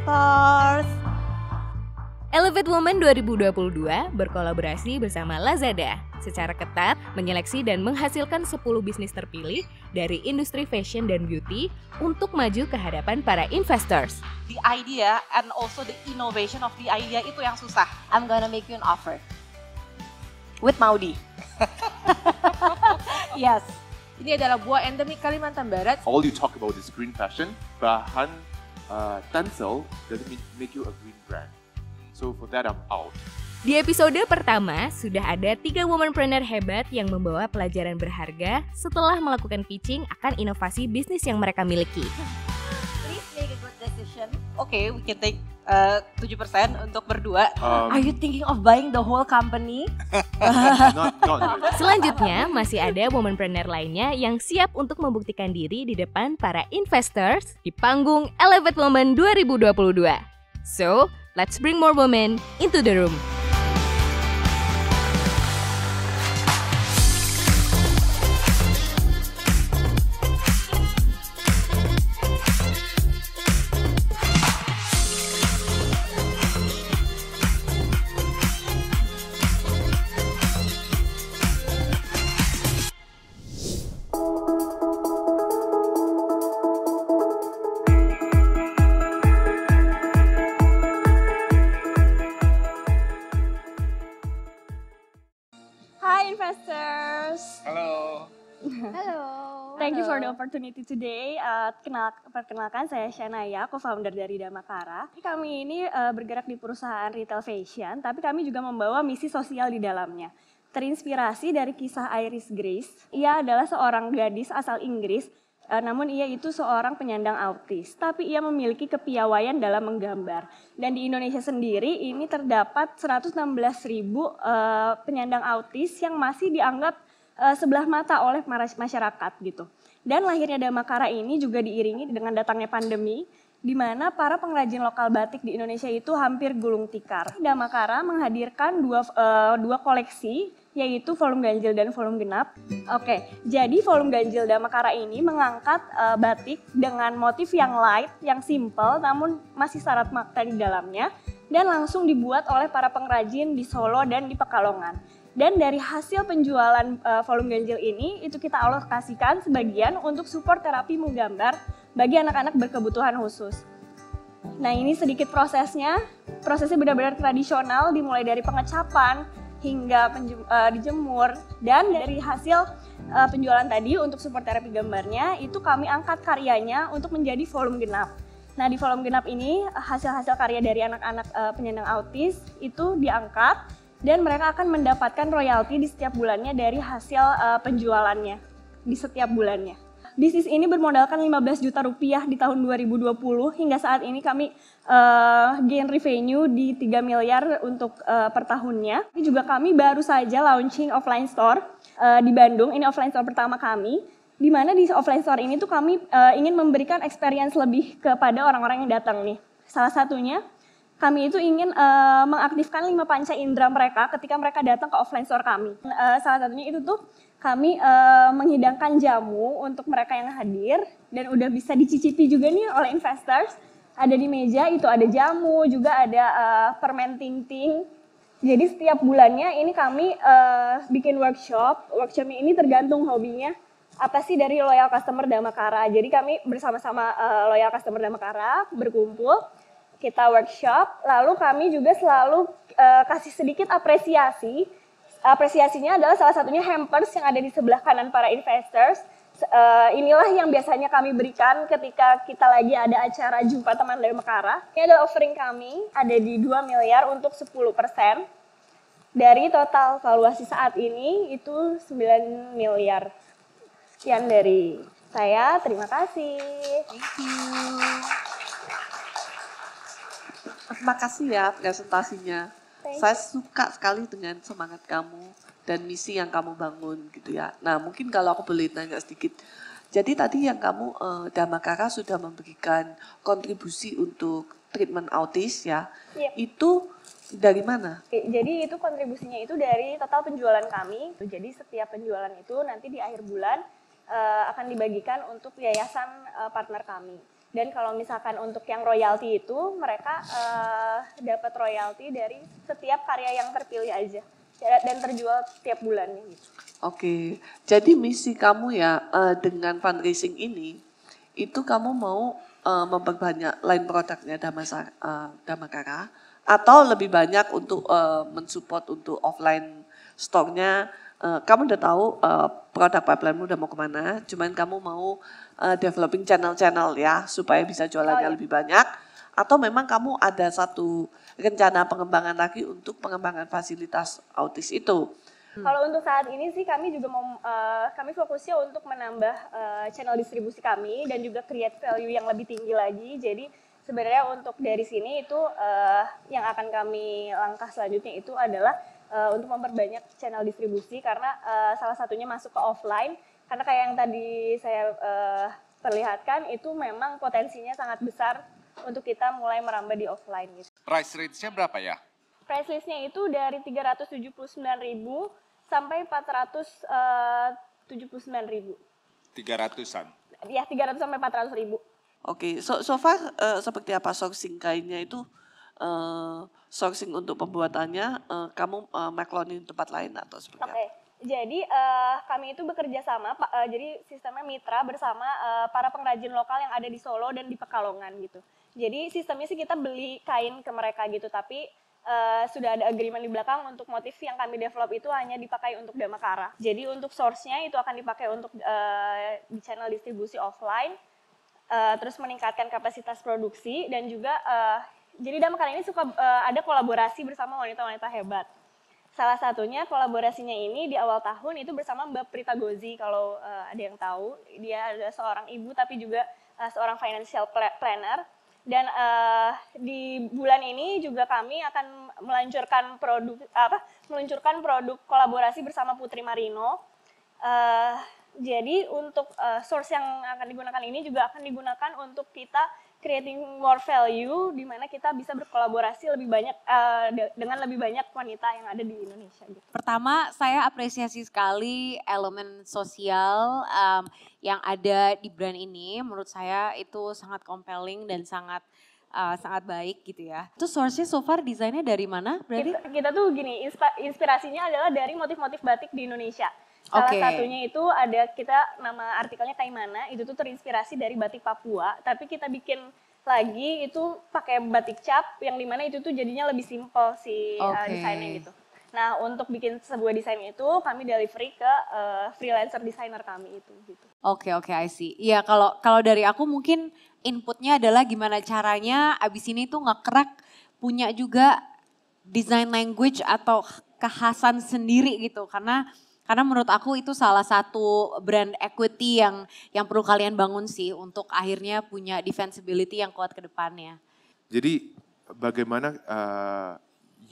Stars. Elevate Woman 2022 berkolaborasi bersama Lazada secara ketat menyeleksi dan menghasilkan 10 bisnis terpilih dari industri fashion dan beauty untuk maju ke hadapan para investors. The idea and also the innovation of the idea itu yang susah. I'm gonna make you an offer. With Maudi. yes. Ini adalah buah endemik Kalimantan Barat. All you talk about is green fashion, bahan uh, Tencel doesn't make you a green brand. So for that I'm out. Di episode pertama, sudah ada tiga womanpreneur hebat yang membawa pelajaran berharga setelah melakukan pitching akan inovasi bisnis yang mereka miliki. Please make a good decision. Okay, we can take Eh, tujuh persen untuk berdua. Um, Are you thinking of buying the whole company? Selanjutnya masih ada womanpreneur lainnya yang siap untuk membuktikan diri di depan para investors di panggung Elevate Woman 2022. So, let's bring more women into the room. Halo. Thank you for the opportunity today. Uh, kenal, perkenalkan saya Shanaya, co-founder dari Damakara. Kami ini uh, bergerak di perusahaan retail fashion, tapi kami juga membawa misi sosial di dalamnya. Terinspirasi dari kisah Iris Grace, ia adalah seorang gadis asal Inggris Uh, namun ia itu seorang penyandang autis, tapi ia memiliki kepiawaian dalam menggambar. Dan di Indonesia sendiri ini terdapat 116 ribu uh, penyandang autis yang masih dianggap Eh, sebelah mata oleh masyarakat gitu. Dan lahirnya Damakara ini juga diiringi dengan datangnya pandemi di mana para pengrajin lokal batik di Indonesia itu hampir gulung tikar. Damakara menghadirkan dua, uh, dua koleksi yaitu volume ganjil dan volume genap. Oke, okay, jadi volume ganjil Damakara ini mengangkat uh, batik dengan motif yang light, yang simple namun masih syarat makna di dalamnya dan langsung dibuat oleh para pengrajin di Solo dan di Pekalongan dan dari hasil penjualan uh, volume ganjil ini itu kita alokasikan sebagian untuk support terapi menggambar bagi anak-anak berkebutuhan khusus. Nah ini sedikit prosesnya, prosesnya benar-benar tradisional dimulai dari pengecapan hingga penjem, uh, dijemur dan dari hasil uh, penjualan tadi untuk support terapi gambarnya itu kami angkat karyanya untuk menjadi volume genap. Nah di volume genap ini hasil-hasil karya dari anak-anak uh, penyandang autis itu diangkat dan mereka akan mendapatkan royalti di setiap bulannya dari hasil uh, penjualannya di setiap bulannya. Bisnis ini bermodalkan 15 juta rupiah di tahun 2020 hingga saat ini kami uh, gain revenue di 3 miliar untuk uh, per tahunnya. Ini juga kami baru saja launching offline store uh, di Bandung. Ini offline store pertama kami di mana di offline store ini tuh kami uh, ingin memberikan experience lebih kepada orang-orang yang datang nih. Salah satunya kami itu ingin uh, mengaktifkan lima panca indera mereka ketika mereka datang ke offline store kami. Uh, salah satunya itu tuh kami uh, menghidangkan jamu untuk mereka yang hadir dan udah bisa dicicipi juga nih oleh investors. Ada di meja itu ada jamu, juga ada uh, permen ting-ting. Jadi setiap bulannya ini kami uh, bikin workshop. Workshop ini tergantung hobinya apa sih dari loyal customer Damakara. Jadi kami bersama-sama uh, loyal customer Damakara berkumpul kita workshop, lalu kami juga selalu uh, kasih sedikit apresiasi. Apresiasinya adalah salah satunya hampers yang ada di sebelah kanan para investors. Uh, inilah yang biasanya kami berikan ketika kita lagi ada acara jumpa teman dari Mekara. Ini adalah offering kami, ada di 2 miliar untuk 10%. Dari total valuasi saat ini itu 9 miliar. Sekian dari saya, terima kasih. Thank you. Terima kasih ya presentasinya. Saya suka sekali dengan semangat kamu dan misi yang kamu bangun gitu ya. Nah mungkin kalau aku boleh tanya sedikit. Jadi tadi yang kamu uh, eh, Damakara sudah memberikan kontribusi untuk treatment autis ya. ya. Itu dari mana? Oke, Jadi itu kontribusinya itu dari total penjualan kami. Jadi setiap penjualan itu nanti di akhir bulan uh, akan dibagikan untuk yayasan uh, partner kami. Dan kalau misalkan untuk yang royalti itu mereka uh, dapat royalti dari setiap karya yang terpilih aja ya, dan terjual setiap bulan gitu. Oke, jadi misi kamu ya uh, dengan fundraising ini itu kamu mau uh, memperbanyak line produknya Damakara uh, Damakara atau lebih banyak untuk uh, mensupport untuk offline store-nya Eh, kamu udah tahu uh, produk pipelinemu udah mau kemana, cuman kamu mau uh, developing channel-channel ya supaya bisa jualannya oh, iya. lebih banyak, atau memang kamu ada satu rencana pengembangan lagi untuk pengembangan fasilitas autis itu. Hmm. Kalau untuk saat ini sih kami juga mau uh, kami fokusnya untuk menambah uh, channel distribusi kami dan juga create value yang lebih tinggi lagi. Jadi sebenarnya untuk dari sini itu uh, yang akan kami langkah selanjutnya itu adalah uh, untuk memperbanyak channel distribusi karena uh, salah satunya masuk ke offline karena kayak yang tadi saya uh, perlihatkan itu memang potensinya sangat besar untuk kita mulai merambah di offline gitu. Price range-nya berapa ya? Price list-nya itu dari 379.000 sampai 479.000. 300-an. Ya, 300 sampai 400.000. ribu. Oke, okay. so, so far uh, seperti apa sourcing kainnya itu uh, sourcing untuk pembuatannya, uh, kamu uh, eh, maklonin tempat lain atau seperti okay. apa? Jadi uh, kami itu bekerja sama, uh, jadi sistemnya mitra bersama uh, para pengrajin lokal yang ada di Solo dan di Pekalongan gitu. Jadi sistemnya sih kita beli kain ke mereka gitu, tapi uh, sudah ada agreement di belakang untuk motif yang kami develop itu hanya dipakai untuk Damakara. Jadi untuk source-nya itu akan dipakai untuk uh, di channel distribusi offline, uh, terus meningkatkan kapasitas produksi dan juga uh, jadi dalam kali ini suka uh, ada kolaborasi bersama wanita-wanita hebat. Salah satunya kolaborasinya ini di awal tahun itu bersama Mbak Prita Gozi kalau uh, ada yang tahu. Dia adalah seorang ibu tapi juga uh, seorang financial planner. Dan uh, di bulan ini juga kami akan meluncurkan produk apa? meluncurkan produk kolaborasi bersama Putri Marino. Uh, jadi untuk uh, source yang akan digunakan ini juga akan digunakan untuk kita creating more value di mana kita bisa berkolaborasi lebih banyak uh, dengan lebih banyak wanita yang ada di Indonesia gitu. Pertama, saya apresiasi sekali elemen sosial um, yang ada di brand ini. Menurut saya itu sangat compelling dan sangat uh, sangat baik gitu ya. Itu source-nya so far desainnya dari mana? Berarti kita, kita tuh gini, inspirasinya adalah dari motif-motif batik di Indonesia. Salah okay. satunya itu ada kita nama artikelnya Kaimana, itu tuh terinspirasi dari batik Papua, tapi kita bikin lagi itu pakai batik cap yang dimana itu tuh jadinya lebih simpel si eh, okay. uh, desainnya gitu. Nah, untuk bikin sebuah desain itu kami delivery ke uh, freelancer desainer kami itu gitu. Oke, okay, oke, okay, I see. Iya, kalau kalau dari aku mungkin inputnya adalah gimana caranya abis ini tuh ngekrek punya juga design language atau kekhasan sendiri gitu karena karena menurut aku itu salah satu brand equity yang yang perlu kalian bangun sih untuk akhirnya punya defensibility yang kuat ke depannya. Jadi bagaimana uh,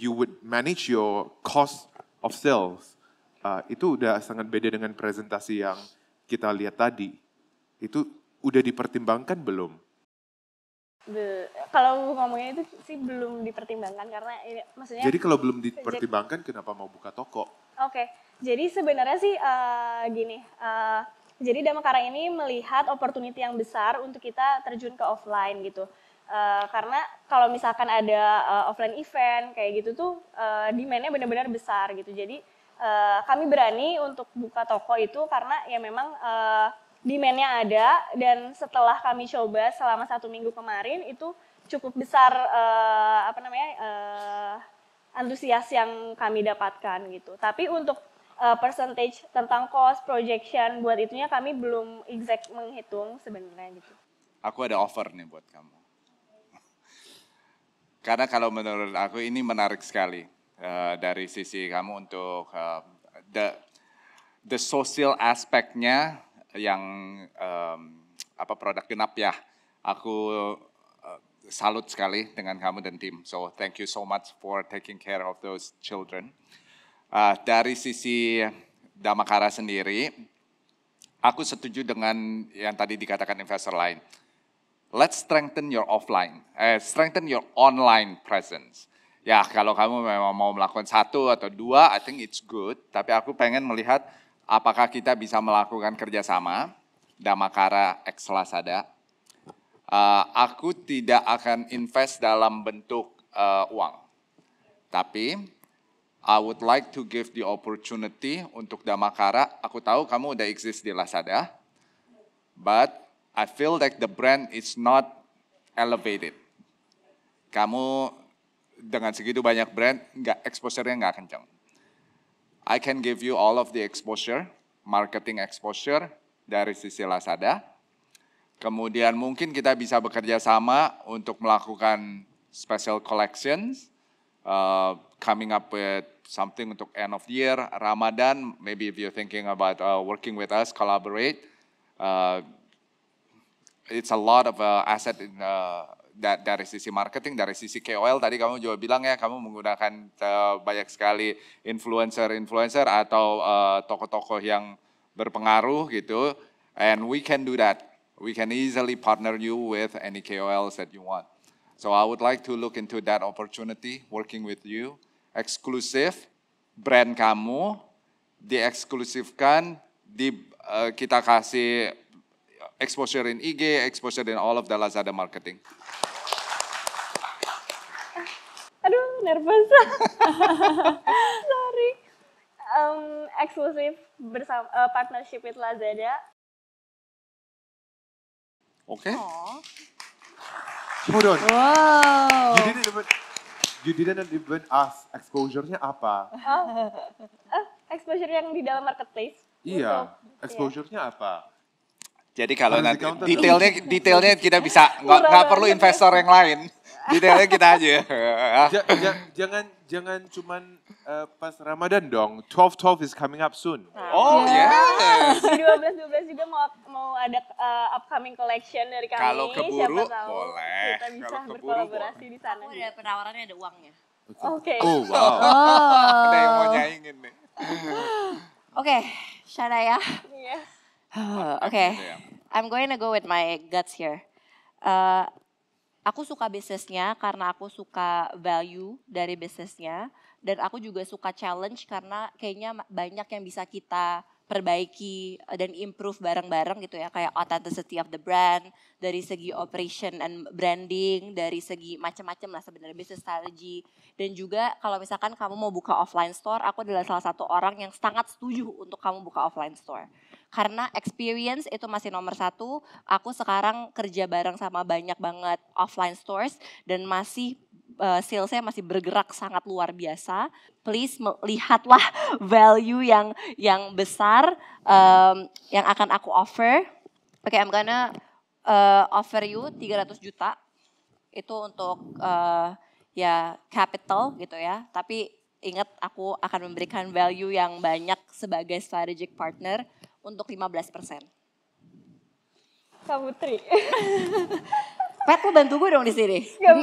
you would manage your cost of sales uh, itu udah sangat beda dengan presentasi yang kita lihat tadi. Itu udah dipertimbangkan belum? kalau ngomongnya itu sih belum dipertimbangkan karena ini maksudnya Jadi kalau belum dipertimbangkan jadi, kenapa mau buka toko? Oke. Okay. Jadi sebenarnya sih uh, gini, uh, jadi karang ini melihat opportunity yang besar untuk kita terjun ke offline gitu. Uh, karena kalau misalkan ada uh, offline event kayak gitu tuh uh, demandnya benar-benar besar gitu. Jadi uh, kami berani untuk buka toko itu karena ya memang uh, demandnya ada dan setelah kami coba selama satu minggu kemarin itu cukup besar uh, apa namanya uh, antusias yang kami dapatkan gitu. Tapi untuk uh, percentage tentang cost projection buat itunya kami belum exact menghitung sebenarnya gitu. Aku ada offer nih buat kamu. Karena kalau menurut aku ini menarik sekali uh, dari sisi kamu untuk uh, the the social aspeknya yang um, apa produk genap ya. Aku uh, salut sekali dengan kamu dan tim. So thank you so much for taking care of those children. Uh, dari sisi Damakara sendiri, aku setuju dengan yang tadi dikatakan investor lain. Let's strengthen your offline, eh, strengthen your online presence. Ya, kalau kamu memang mau melakukan satu atau dua, I think it's good. Tapi aku pengen melihat apakah kita bisa melakukan kerjasama Damakara X Lazada. Uh, aku tidak akan invest dalam bentuk uh, uang, tapi I would like to give the opportunity untuk Damakara. Aku tahu kamu udah exist di Lasada, but I feel like the brand is not elevated. Kamu dengan segitu banyak brand, nggak exposure-nya nggak kencang. I can give you all of the exposure, marketing exposure dari sisi Lazada. Kemudian mungkin kita bisa bekerja sama untuk melakukan special collections, uh, coming up with something untuk end of year, Ramadan, maybe if you're thinking about uh, working with us, collaborate. Uh, it's a lot of uh, asset in, uh, da dari sisi marketing, dari sisi KOL tadi kamu juga bilang ya kamu menggunakan uh, banyak sekali influencer-influencer atau eh, tokoh-tokoh uh, yang berpengaruh gitu. And we can do that. We can easily partner you with any KOLs that you want. So I would like to look into that opportunity working with you. Exclusive brand kamu dieksklusifkan di uh, kita kasih exposure in IG, exposure in all of the Lazada marketing? Aduh, nervous. Sorry. Um, eksklusif bersama uh, partnership with Lazada. Oke. Okay. Hold on. Wow. You didn't even, you didn't even ask exposure-nya apa? Oh, uh, exposure yang di dalam marketplace. Iya, iya. exposure-nya yeah. apa? Jadi kalau nanti detailnya detailnya kita bisa nggak nggak perlu investor yang lain. Detailnya kita aja. jangan jangan cuman uh, pas Ramadan dong. 12 12 is coming up soon. oh ya. Yes. 12 12 juga mau mau ada uh, upcoming collection dari kami. Kalau keburu Siapa tahu boleh. Kita bisa kalau berkolaborasi boleh. di sana. Oh, ada penawarannya ada uangnya. Oke. Okay. Oh wow. Oh. ada yang mau nyaingin nih. Oke, okay, Syaraya. Iya. Yeah. Oh, okay. Gitu ya. I'm going to go with my guts here. Uh, aku suka bisnisnya karena aku suka value dari bisnisnya dan aku juga suka challenge karena kayaknya banyak yang bisa kita perbaiki uh, dan improve bareng-bareng gitu ya kayak authenticity of the brand dari segi operation and branding dari segi macam-macam lah sebenarnya business strategy dan juga kalau misalkan kamu mau buka offline store aku adalah salah satu orang yang sangat setuju untuk kamu buka offline store karena experience itu masih nomor satu. Aku sekarang kerja bareng sama banyak banget offline stores dan masih uh, salesnya masih bergerak sangat luar biasa. Please lihatlah value yang yang besar um, yang akan aku offer. Oke, okay, I'm gonna uh, offer you 300 juta itu untuk uh, ya capital gitu ya. Tapi ingat aku akan memberikan value yang banyak sebagai strategic partner untuk 15 persen. Kak Putri. Pat, lo bantu gue dong di sini. Tadi,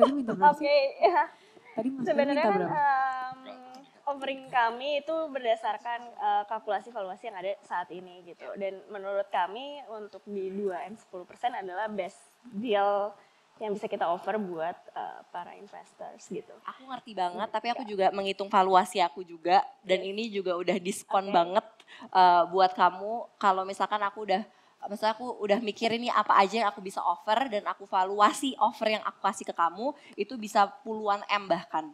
tadi minta berapa Oke, okay, ya. Tadi Sebenarnya kan um, offering kami itu berdasarkan uh, kalkulasi valuasi yang ada saat ini gitu. Dan menurut kami untuk di 2M 10% adalah best deal yang bisa kita offer buat uh, para investors gitu. Aku ngerti banget, hmm. tapi aku juga menghitung valuasi aku juga dan iya. ini juga udah diskon okay. banget uh, buat kamu kalau misalkan aku udah misalnya aku udah mikirin nih apa aja yang aku bisa offer dan aku valuasi offer yang aku kasih ke kamu itu bisa puluhan M bahkan.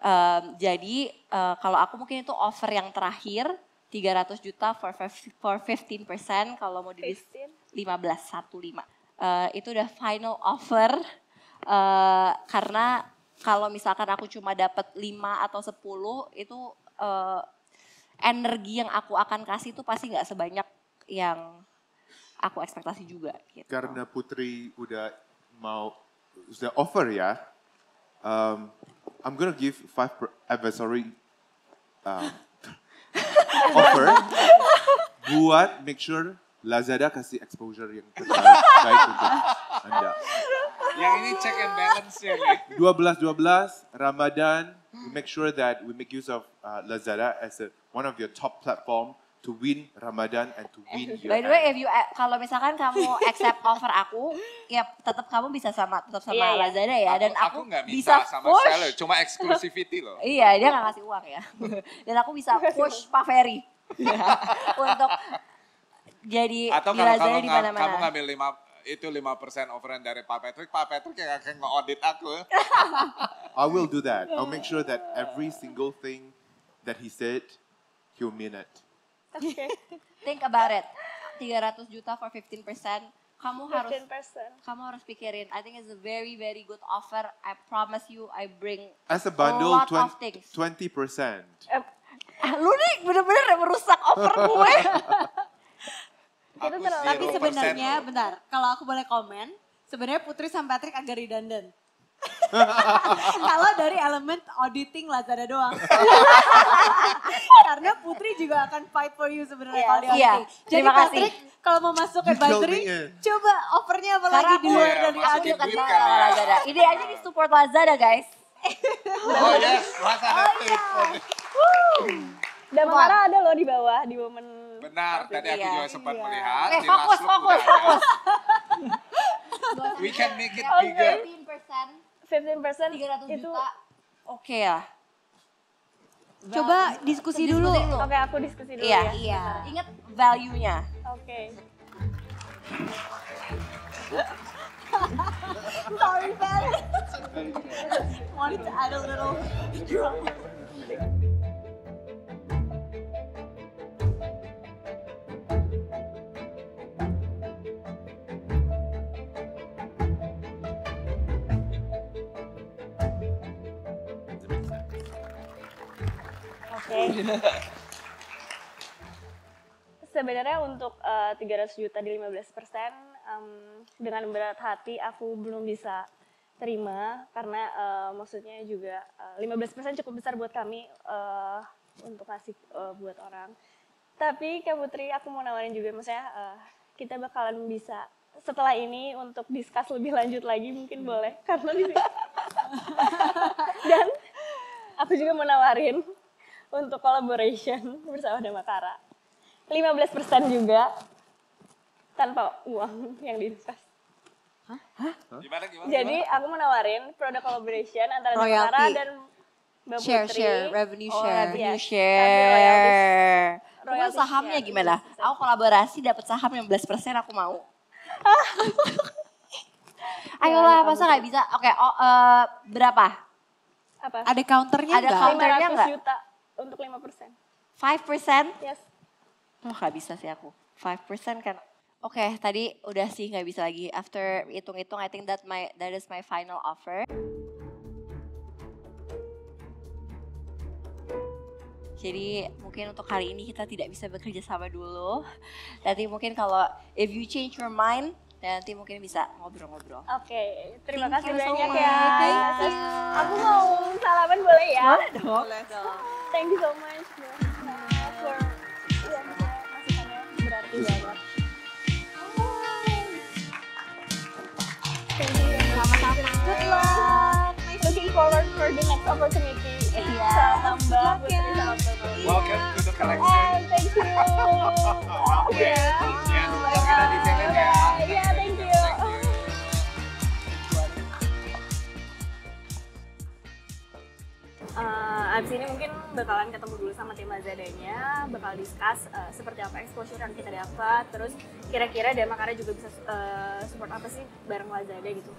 Uh, jadi uh, kalau aku mungkin itu offer yang terakhir 300 juta for, for 15% kalau mau di 15 15 15 Eh, itu udah final offer uh, karena kalau misalkan aku cuma dapat 5 atau 10 itu uh, energi yang aku akan kasih itu pasti nggak sebanyak yang aku ekspektasi juga gitu. Karena Putri udah mau sudah offer ya. Um, I'm gonna give five per advisory um, offer buat make sure Lazada kasih exposure yang terbaik untuk Anda. Yang ini check and balance ya. 12 12 Ramadan, we make sure that we make use of uh, Lazada as one of your top platform to win Ramadan and to win your By the way, if you kalau misalkan kamu accept offer aku, ya tetap kamu bisa sama tetap sama iya, iya. Lazada ya. dan aku, aku bisa sama push. seller, cuma exclusivity loh. iya, dia nggak ngasih uang ya. dan aku bisa push Pak Ferry. Ya. untuk jadi atau kalau kamu, di kamu ngambil lima itu lima persen overrun dari Pak Patrick, Pak Patrick yang akan ngaudit aku. I will do that. I'll make sure that every single thing that he said, he'll mean it. Okay. Think about it. 300 juta for 15%. Kamu harus kamu harus pikirin. I think it's a very very good offer. I promise you I bring As a bundle a lot 20, of things. 20%. Uh, lu nih bener-bener merusak offer gue. Itu terlalu. Tapi sebenarnya benar kalau aku boleh komen, sebenarnya Putri sama Patrick agak redundant. Kalau dari elemen auditing Lazada doang. Karena Putri juga akan fight for you sebenarnya yeah. kalau di iya. Jadi Terima Patrick kalau mau masuk ke advisory, eh. coba offernya apa lagi di luar yeah, dari auditing. Kan, kan. Lazada. Ide aja di support Lazada guys. oh yes, iya. Lazada. Oh, yeah. Iya. Dan Mara ada loh di bawah, di momen Benar, Tapi tadi iya. aku ya. juga sempat iya. melihat. Eh, fokus, fokus, fokus. We can make it bigger. 15%, 15% 300 itu oke okay ya. Coba diskusi, diskusi dulu. dulu. Oke, okay, aku diskusi dulu iya, ya. Iya. Ingat value-nya. Oke. Okay. Sorry, Ben. Wanted to add a little drama. Sebenarnya untuk uh, eh, 300 juta di 15 persen um, dengan berat hati aku belum bisa terima karena uh, maksudnya juga uh, eh, 15% cukup besar buat kami uh, untuk kasih uh, buat orang. Tapi Kak Putri aku mau nawarin juga maksudnya uh, kita bakalan bisa setelah ini untuk diskus lebih lanjut lagi mungkin boleh karena di dan aku juga mau nawarin untuk collaboration bersama Damakara. 15% juga tanpa uang yang diinvest. Hah? Hah? Gimana, gimana, Jadi gimana? aku mau nawarin produk collaboration antara Royalty. Damakara dan Mbak share, Putri. Share, revenue oh, share. Oh, revenue share. Royalty sahamnya share. gimana? Aku kolaborasi dapat saham 15% aku mau. Ayolah, iya, masa iya. nggak bisa? Oke, okay, oh, uh, berapa? Apa? Ada counternya Ada counternya nggak? juta. Untuk 5%. 5%? Yes. Oh, gak bisa sih aku. 5% kan. Oke, okay, tadi udah sih nggak bisa lagi. After hitung-hitung, I think that my that is my final offer. Jadi mungkin untuk kali ini kita tidak bisa bekerja sama dulu. Nanti mungkin kalau if you change your mind, dan nanti mungkin bisa ngobrol-ngobrol. Oke, okay, terima Thank kasih banyak so ya. Thank you. Aku mau salaman boleh ya? Boleh dong. Thank you so much. Looking forward for the next opportunity. Iya, ya. Welcome to the collection. And thank you. ya. uh, abis ini mungkin bakalan ketemu dulu sama tim Lazadanya, bakal discuss uh, seperti apa exposure yang kita dapat, terus kira-kira dan makanya juga bisa uh, support apa sih bareng Lazada gitu.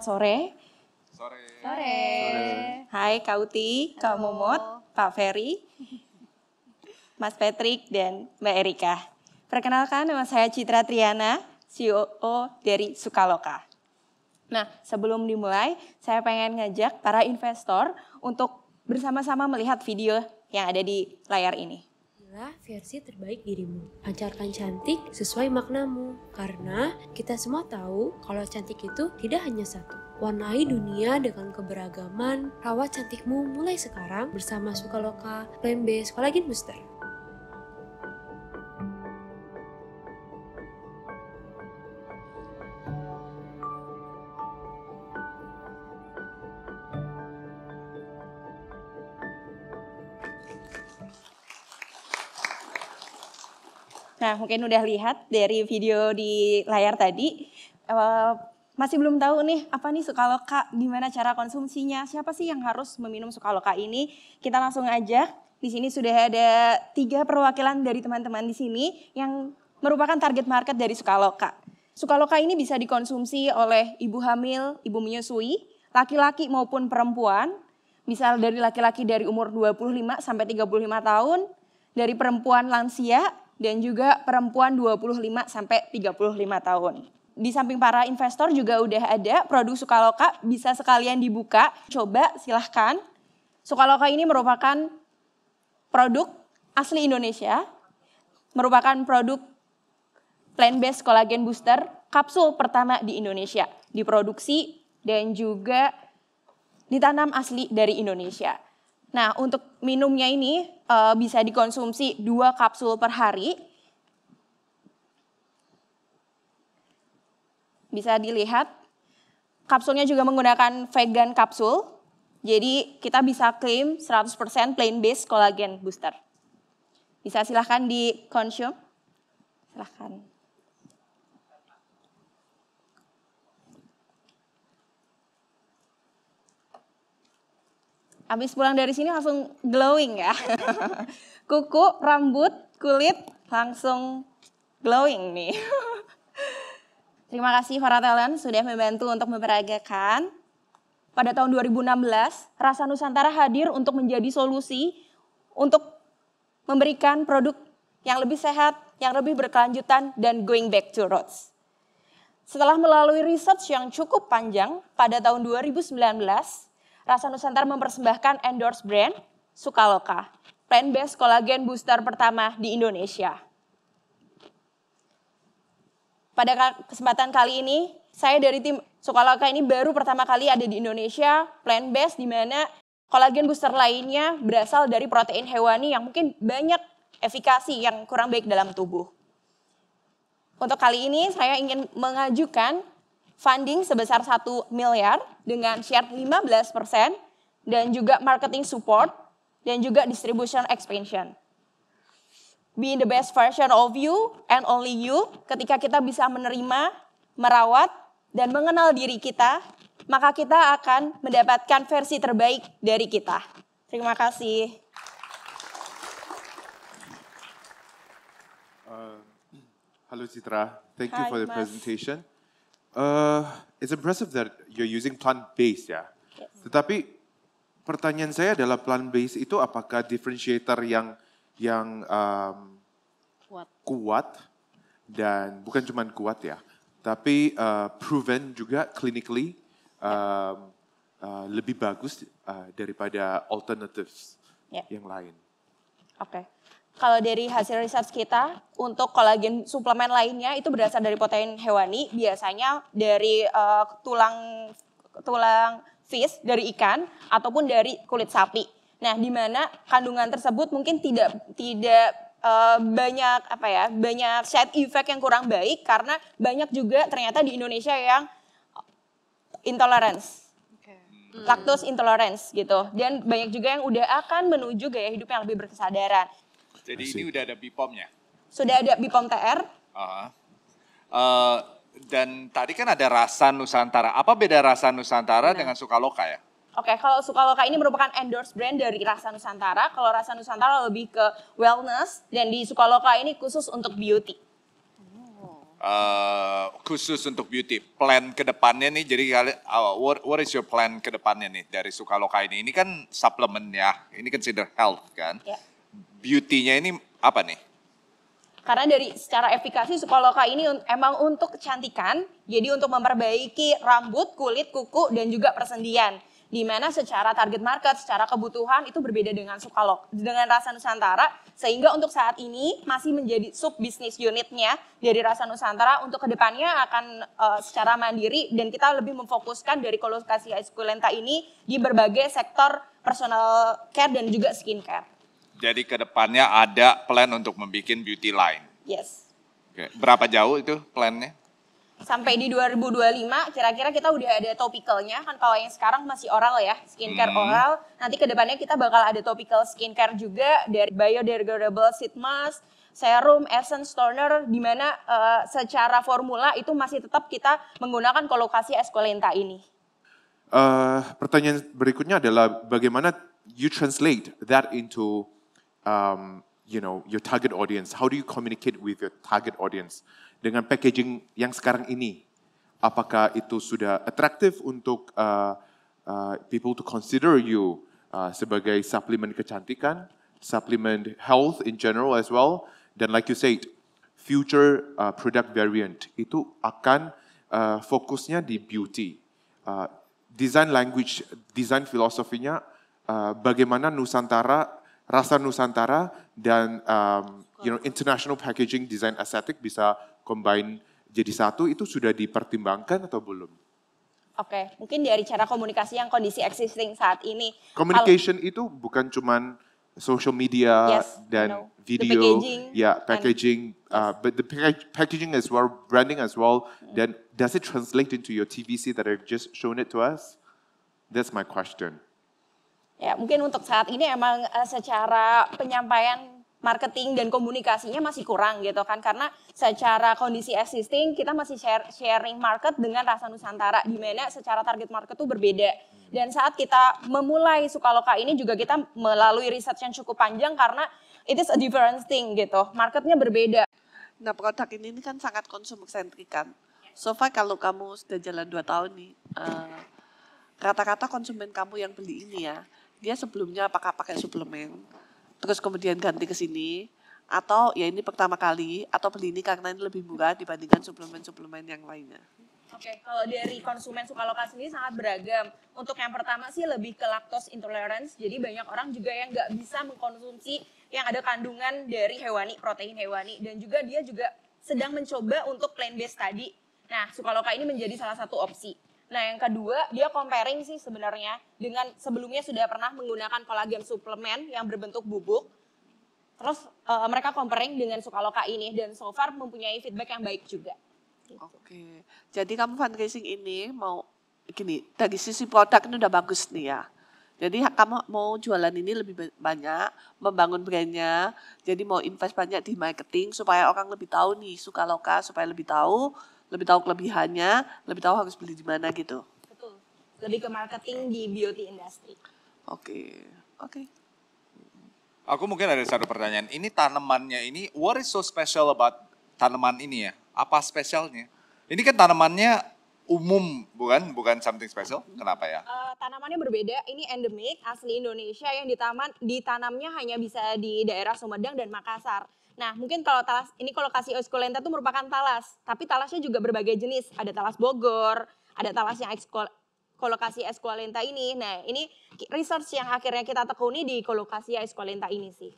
selamat sore. Sore. Sore. Hai Kak Uti, Kak Momot, Pak Ferry, Mas Patrick, dan Mbak Erika. Perkenalkan nama saya Citra Triana, CEO dari Sukaloka. Nah, sebelum dimulai, saya pengen ngajak para investor untuk bersama-sama melihat video yang ada di layar ini. Jadilah versi terbaik dirimu. Pancarkan cantik sesuai maknamu. Karena kita semua tahu kalau cantik itu tidak hanya satu. Warnai dunia dengan keberagaman. Rawat cantikmu mulai sekarang bersama Sukaloka, Plan B, Sekolah Booster. Nah, mungkin udah lihat dari video di layar tadi. Uh, masih belum tahu nih apa nih sukaloka, gimana cara konsumsinya, siapa sih yang harus meminum sukaloka ini? Kita langsung aja, Di sini sudah ada tiga perwakilan dari teman-teman di sini yang merupakan target market dari sukaloka. Sukaloka ini bisa dikonsumsi oleh ibu hamil, ibu menyusui, laki-laki maupun perempuan. Misal dari laki-laki dari umur 25 sampai 35 tahun, dari perempuan lansia dan juga perempuan 25 sampai 35 tahun. Di samping para investor juga udah ada produk Sukaloka bisa sekalian dibuka. Coba silahkan. Sukaloka ini merupakan produk asli Indonesia, merupakan produk plant-based collagen booster kapsul pertama di Indonesia, diproduksi dan juga ditanam asli dari Indonesia. Nah, untuk minumnya ini uh, bisa dikonsumsi dua kapsul per hari. Bisa dilihat, kapsulnya juga menggunakan vegan kapsul. Jadi kita bisa klaim 100% plain-based collagen booster. Bisa silahkan dikonsum. Silahkan. Habis pulang dari sini langsung glowing ya. Kuku, rambut, kulit langsung glowing nih. Terima kasih para talent sudah membantu untuk memperagakan. Pada tahun 2016, Rasa Nusantara hadir untuk menjadi solusi untuk memberikan produk yang lebih sehat, yang lebih berkelanjutan, dan going back to roots. Setelah melalui research yang cukup panjang, pada tahun 2019, Rasa Nusantara mempersembahkan endorse brand Sukaloka, plant-based kolagen booster pertama di Indonesia. Pada kesempatan kali ini, saya dari tim Sukaloka ini baru pertama kali ada di Indonesia, plant-based di mana kolagen booster lainnya berasal dari protein hewani yang mungkin banyak efikasi yang kurang baik dalam tubuh. Untuk kali ini saya ingin mengajukan funding sebesar 1 miliar dengan share 15 persen, dan juga marketing support, dan juga distribution expansion. Being the best version of you and only you, ketika kita bisa menerima, merawat, dan mengenal diri kita, maka kita akan mendapatkan versi terbaik dari kita. Terima kasih. Uh, Halo Citra, thank Hi, you for the Mas. presentation uh, it's impressive that you're using plant-based ya. Yes. Tetapi pertanyaan saya adalah plant-based itu apakah differentiator yang yang um, kuat. kuat dan bukan cuma kuat ya, tapi uh, proven juga clinically um, uh, lebih bagus uh, daripada alternatives yeah. yang lain. Oke, okay kalau dari hasil riset kita untuk kolagen suplemen lainnya itu berasal dari protein hewani biasanya dari uh, tulang tulang fish dari ikan ataupun dari kulit sapi. Nah, di mana kandungan tersebut mungkin tidak tidak uh, banyak apa ya banyak side effect yang kurang baik karena banyak juga ternyata di Indonesia yang intolerance Laktos intolerance gitu dan banyak juga yang udah akan menuju gaya hidup yang lebih berkesadaran jadi Asik. ini udah ada BIPOM-nya? Sudah ada BIPOM TR. Uh -huh. Eh, uh, dan tadi kan ada rasa Nusantara. Apa beda rasa Nusantara Benar. dengan Sukaloka ya? Oke, okay, kalau Sukaloka ini merupakan endorse brand dari Rasa Nusantara. Kalau Rasa Nusantara lebih ke wellness dan di Sukaloka ini khusus untuk beauty. Uh, khusus untuk beauty, plan ke depannya nih, jadi uh, what, what is your plan ke depannya nih dari Sukaloka ini? Ini kan suplemen ya, ini consider health kan. Yeah beauty-nya ini apa nih? Karena dari secara efikasi sukoloka ini emang untuk kecantikan, jadi untuk memperbaiki rambut, kulit, kuku, dan juga persendian. Dimana secara target market, secara kebutuhan itu berbeda dengan Sukalok, dengan Rasa Nusantara. Sehingga untuk saat ini masih menjadi sub bisnis unitnya dari Rasa Nusantara untuk kedepannya akan uh, secara mandiri dan kita lebih memfokuskan dari kolokasi Esculenta ini di berbagai sektor personal care dan juga skincare. Jadi kedepannya ada plan untuk membuat beauty line. Yes. Oke. Berapa jauh itu plannya? Sampai di 2025 kira-kira kita udah ada topicalnya kan kalau yang sekarang masih oral ya, skincare hmm. oral. Nanti kedepannya kita bakal ada topical skincare juga dari biodegradable sheet mask, serum, essence, toner, di mana uh, secara formula itu masih tetap kita menggunakan kolokasi Escolenta ini. Uh, pertanyaan berikutnya adalah bagaimana you translate that into um, you know your target audience? How do you communicate with your target audience? Dengan packaging yang sekarang ini, apakah itu sudah atraktif untuk uh, uh, people to consider you uh, sebagai suplemen kecantikan, supplement health in general as well? Dan like you said, future uh, product variant itu akan uh, fokusnya di beauty. Uh, design language, design filosofinya, uh, bagaimana Nusantara rasa Nusantara dan um, you know international packaging design aesthetic bisa combine jadi satu itu sudah dipertimbangkan atau belum? Oke, okay. mungkin dari cara komunikasi yang kondisi existing saat ini. Communication Al itu bukan cuman social media yes, dan know, video, ya packaging, ya packaging, and, uh, but the packaging as well, branding as well. Mm. Then does it translate into your TVC that I've just shown it to us? That's my question. Ya, mungkin untuk saat ini emang uh, secara penyampaian marketing dan komunikasinya masih kurang gitu kan karena secara kondisi existing kita masih share, sharing market dengan rasa nusantara di mana secara target market tuh berbeda dan saat kita memulai Sukaloka ini juga kita melalui riset yang cukup panjang karena it is a different thing gitu marketnya berbeda nah produk ini, kan sangat konsumen sentrik kan so far kalau kamu sudah jalan 2 tahun nih eh, rata rata uh, konsumen kamu yang beli ini ya dia sebelumnya apakah pakai suplemen, terus kemudian ganti ke sini, atau ya ini pertama kali, atau beli ini karena ini lebih murah dibandingkan suplemen-suplemen yang lainnya. Oke, okay, kalau dari konsumen Sukaloka sendiri sangat beragam. Untuk yang pertama sih lebih ke lactose intolerance, jadi banyak orang juga yang nggak bisa mengkonsumsi yang ada kandungan dari hewani, protein hewani, dan juga dia juga sedang mencoba untuk plant based tadi. Nah, Sukaloka ini menjadi salah satu opsi. Nah, yang kedua, dia comparing sih sebenarnya dengan sebelumnya sudah pernah menggunakan kolagen suplemen yang berbentuk bubuk. Terus uh, mereka comparing dengan Sukaloka ini dan so far mempunyai feedback yang baik juga. Gitu. Oke. Jadi kamu fundraising ini mau gini, dari sisi produk ini udah bagus nih ya. Jadi kamu mau jualan ini lebih banyak, membangun brandnya, jadi mau invest banyak di marketing supaya orang lebih tahu nih Sukaloka, supaya lebih tahu lebih tahu kelebihannya, lebih tahu harus beli di mana gitu. Betul. Lebih ke marketing di beauty industry. Oke, okay. oke. Okay. Aku mungkin ada satu pertanyaan. Ini tanamannya ini, what is so special about tanaman ini ya? Apa spesialnya? Ini kan tanamannya umum, bukan? Bukan something special. Kenapa ya? Uh, tanamannya berbeda. Ini endemik asli Indonesia yang di ditanamnya hanya bisa di daerah Sumedang dan Makassar Nah, mungkin kalau talas ini kolokasi kasih osculenta itu merupakan talas, tapi talasnya juga berbagai jenis. Ada talas Bogor, ada talas yang ekskol kolokasi eskualenta ini. Nah, ini research yang akhirnya kita tekuni di kolokasi eskualenta ini sih.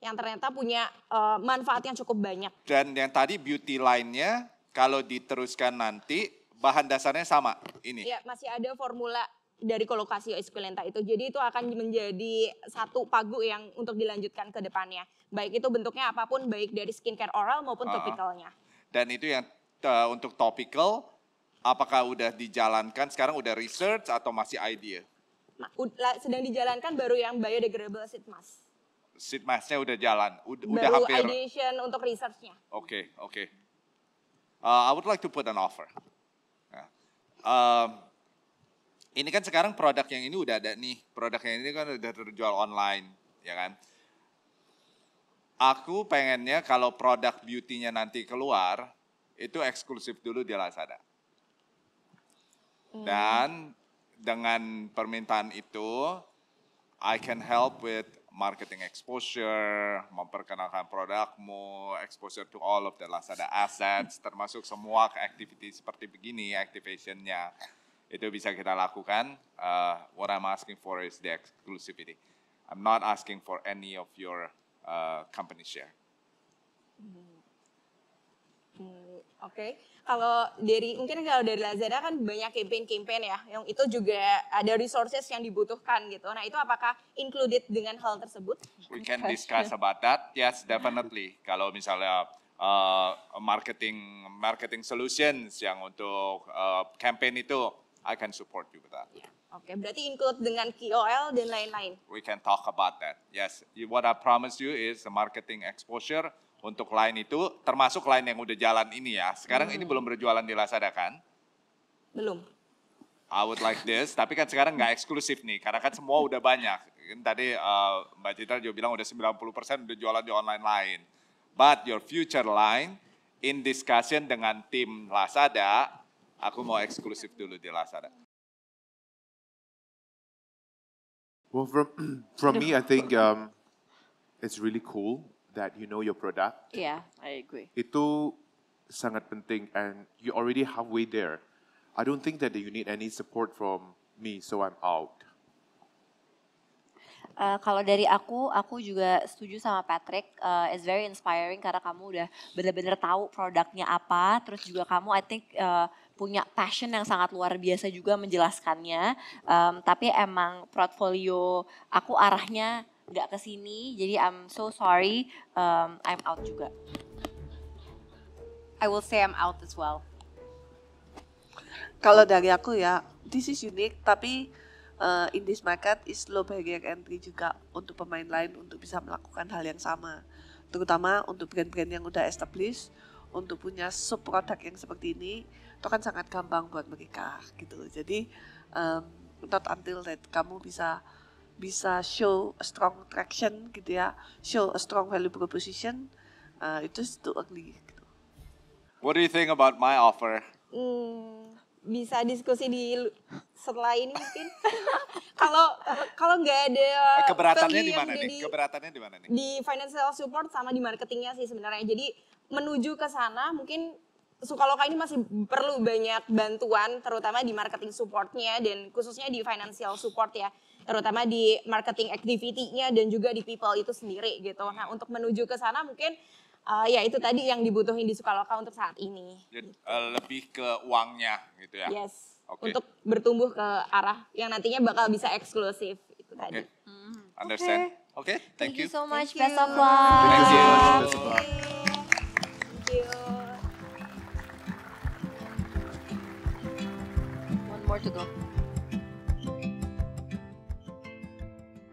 Yang ternyata punya uh, manfaat yang cukup banyak. Dan yang tadi beauty line-nya kalau diteruskan nanti bahan dasarnya sama ini. Iya, masih ada formula dari kolokasi eskualenta itu. Jadi itu akan menjadi satu pagu yang untuk dilanjutkan ke depannya baik itu bentuknya apapun baik dari skincare oral maupun uh, topicalnya. Dan itu yang uh, untuk topical apakah udah dijalankan sekarang udah research atau masih idea? sedang dijalankan baru yang biodegradable sheet mask. sheet masknya udah jalan, udah, baru udah hampir. ideation untuk researchnya. Oke, okay, oke. Okay. Uh, eh, I would like to put an offer. uh, ini kan sekarang produk yang ini udah ada nih, produk yang ini kan udah terjual online, ya kan? Aku pengennya kalau produk beauty-nya nanti keluar, itu eksklusif dulu di Lazada. Hmm. Dan dengan permintaan itu, I can help with marketing exposure, memperkenalkan produkmu, exposure to all of the Lazada assets, termasuk semua activity seperti begini, activation-nya. itu bisa kita lakukan. Uh, what I'm asking for is the exclusivity. I'm not asking for any of your uh, company share. Hmm. hmm. Oke, okay. kalau dari mungkin kalau dari Lazada kan banyak campaign-campaign ya, yang itu juga ada resources yang dibutuhkan gitu. Nah itu apakah included dengan hal tersebut? We can discuss about that. Yes, definitely. kalau misalnya uh, marketing marketing solutions yang untuk uh, campaign itu, I can support you with that. Yeah. Oke, okay, berarti include dengan KOL dan lain-lain. We can talk about that. Yes, what I promise you is the marketing exposure untuk lain itu, termasuk lain yang udah jalan ini ya. Sekarang hmm. ini belum berjualan di Lazada kan? Belum. I would like this, tapi kan sekarang nggak eksklusif nih, karena kan semua udah banyak. Kan tadi uh, Mbak Citra juga bilang udah 90% udah jualan di online lain. But your future line, in discussion dengan tim Lazada, aku mau eksklusif dulu di Lazada. Well, from from me, I think um, it's really cool that you know your product. Yeah, I agree. Itu sangat penting, and you're already halfway there. I don't think that you need any support from me, so I'm out. Uh, kalau dari aku, aku juga setuju sama Patrick. Uh, it's very inspiring karena kamu udah benar-benar tahu produknya apa. Terus juga kamu, I think uh, punya passion yang sangat luar biasa juga menjelaskannya. Um, tapi emang portfolio aku arahnya nggak ke sini, jadi I'm so sorry, um, I'm out juga. I will say I'm out as well. Kalau dari aku ya, this is unique tapi uh, in this market is low barrier entry juga untuk pemain lain untuk bisa melakukan hal yang sama. Terutama untuk brand-brand yang udah established, untuk punya sub produk yang seperti ini itu kan sangat gampang buat mereka gitu jadi um, not until that kamu bisa bisa show a strong traction gitu ya show a strong value proposition uh, itu itu early gitu. What do you think about my offer? Hmm, bisa diskusi di setelah ini mungkin. Kalau kalau nggak ada keberatannya di mana nih? Keberatannya di mana nih? Di financial support sama di marketingnya sih sebenarnya. Jadi menuju ke sana mungkin Sukaloka ini masih perlu banyak bantuan terutama di marketing supportnya dan khususnya di financial support ya terutama di marketing activity-nya dan juga di people itu sendiri gitu. Nah untuk menuju ke sana mungkin uh, ya itu tadi yang dibutuhin di Sukaloka untuk saat ini. Jadi, gitu. uh, lebih ke uangnya gitu ya. Yes. Okay. Untuk bertumbuh ke arah yang nantinya bakal bisa eksklusif itu okay. tadi. Mm Understand. Oke, okay. okay, thank, thank you. so much. Thank Thank you. Best of luck. Portugal.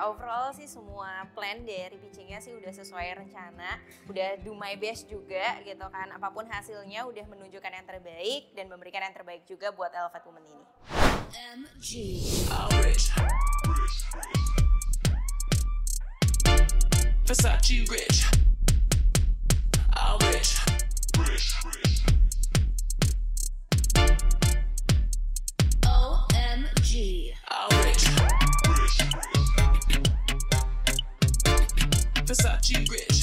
Overall sih semua plan dari pitchingnya sih udah sesuai rencana, udah do my best juga gitu kan. Apapun hasilnya udah menunjukkan yang terbaik dan memberikan yang terbaik juga buat Elvet Women ini. Versace rich.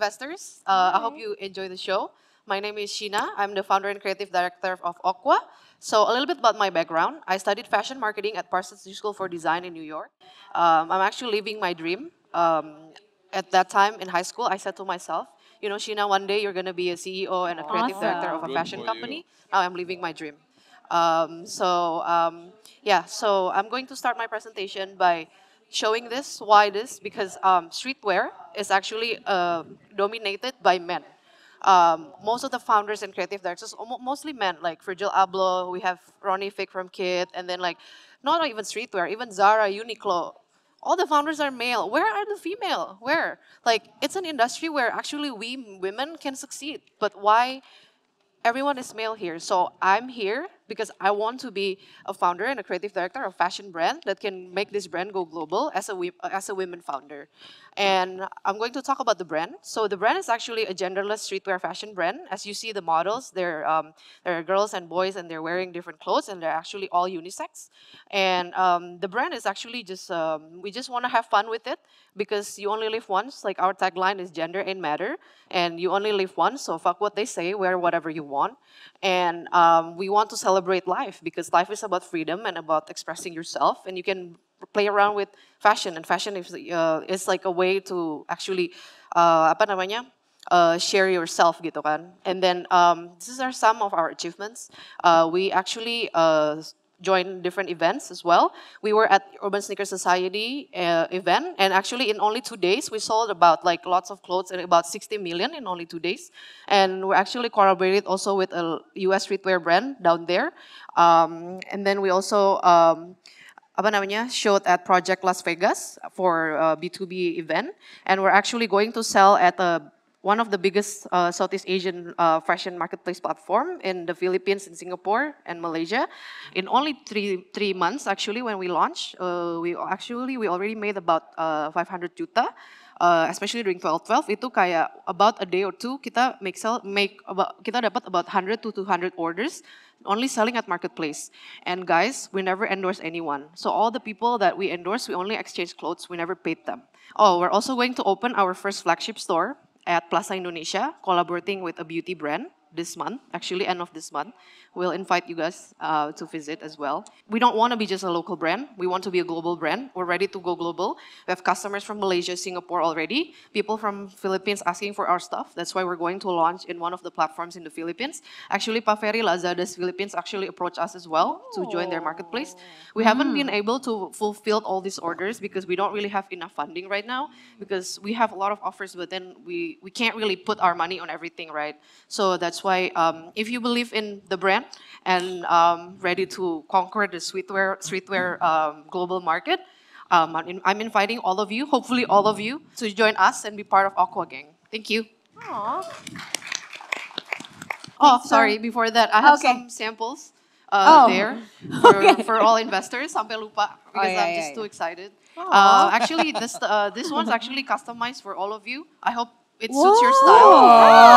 investors. Uh, I hope mm-hmm. you enjoy the show. My name is Sheena. I'm the founder and creative director of Aqua. So a little bit about my background. I studied fashion marketing at Parsons New School for Design in New York. Um, I'm actually living my dream. Um, at that time in high school, I said to myself, you know, Sheena, one day you're going to be a CEO and a creative awesome. director of a fashion company. Now I'm living my dream. Um, so, um, yeah, so I'm going to start my presentation by showing this, why this, because um, streetwear is actually uh, dominated by men. Um, most of the founders and creative directors, mostly men, like Virgil Abloh, we have Ronnie Fick from Kit, and then like, not even streetwear, even Zara, Uniqlo, all the founders are male. Where are the female? Where? Like, it's an industry where actually we women can succeed, but why everyone is male here? So I'm here because I want to be a founder and a creative director of fashion brand that can make this brand go global as a as a women founder. And I'm going to talk about the brand. So the brand is actually a genderless streetwear fashion brand. As you see the models, they're, um, they're girls and boys and they're wearing different clothes and they're actually all unisex. And um, the brand is actually just, um, we just want to have fun with it because you only live once. Like our tagline is gender ain't matter and you only live once, so fuck what they say, wear whatever you want. And um, we want to celebrate life because life is about freedom and about expressing yourself and you can play around with fashion, and fashion is, uh, is like a way to actually uh, apa namanya uh, share yourself gitu kan. And then um, these are some of our achievements. Uh, we actually uh, joined different events as well. We were at Urban Sneaker Society uh, event, and actually in only two days, we sold about like lots of clothes and about 60 million in only two days. And we actually collaborated also with a US streetwear brand down there. Um, and then we also um, apa namanya showed at Project Las Vegas for uh, b 2 B2B event, and we're actually going to sell at a uh, one of the biggest uh, Southeast Asian uh, fashion marketplace platform in the Philippines, in Singapore, and Malaysia. In only three three months, actually, when we launch, uh, we actually we already made about uh, 500 juta. especially during 12-12 itu kayak about a day or two kita make sell make about, kita dapat about 100 to 200 orders only selling at marketplace. And guys, we never endorse anyone. So all the people that we endorse, we only exchange clothes. We never paid them. Oh, we're also going to open our first flagship store at Plaza Indonesia, collaborating with a beauty brand this month, actually end of this month. We'll invite you guys uh, to visit as well. We don't want to be just a local brand. We want to be a global brand. We're ready to go global. We have customers from Malaysia, Singapore already. People from Philippines asking for our stuff. That's why we're going to launch in one of the platforms in the Philippines. Actually, Paferi Lazada's Philippines actually approached us as well oh. to join their marketplace. Oh. We mm. haven't been hmm. able to fulfill all these orders because we don't really have enough funding right now because we have a lot of offers, but then we, we can't really put our money on everything, right? So that's why um, if you believe in the brand, and um, ready to conquer the streetwear, streetwear um, global market. Um, I'm inviting all of you, hopefully all of you, to join us and be part of Aqua Gang. Thank you. Aww. Oh, sorry. Before that, I have okay. some samples uh, oh. there for, okay. for, all investors. Sampai lupa because oh, yeah, I'm just yeah, too yeah. excited. Uh, actually, this uh, this one's actually customized for all of you. I hope it Whoa. suits your style.